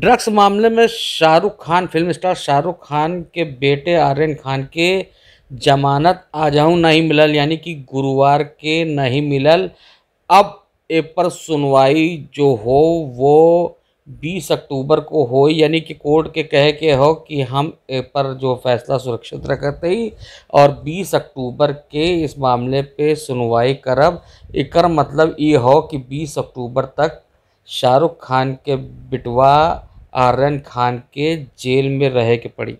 drugs मामले में Shahrukh Khan film star Shahrukh Khan के बेटे आर्यन खान के जमानत आ जाऊँ नहीं मिलल यानी कि गुरुवार के नहीं मिलल अब ए पर सुनवाई जो हो वो 20 अक्टूबर को हो यानी कि कोर्ट के कह के हो कि हम ए पर जो फैसला सुरक्षित रखते ही और 20 अक्टूबर के इस मामले पे सुनवाई करब एक मतलब ये हो कि 20 अक्टूबर तक शाहरुख खान के बिटवा आर्यन खान के जेल में रहे के पड़ी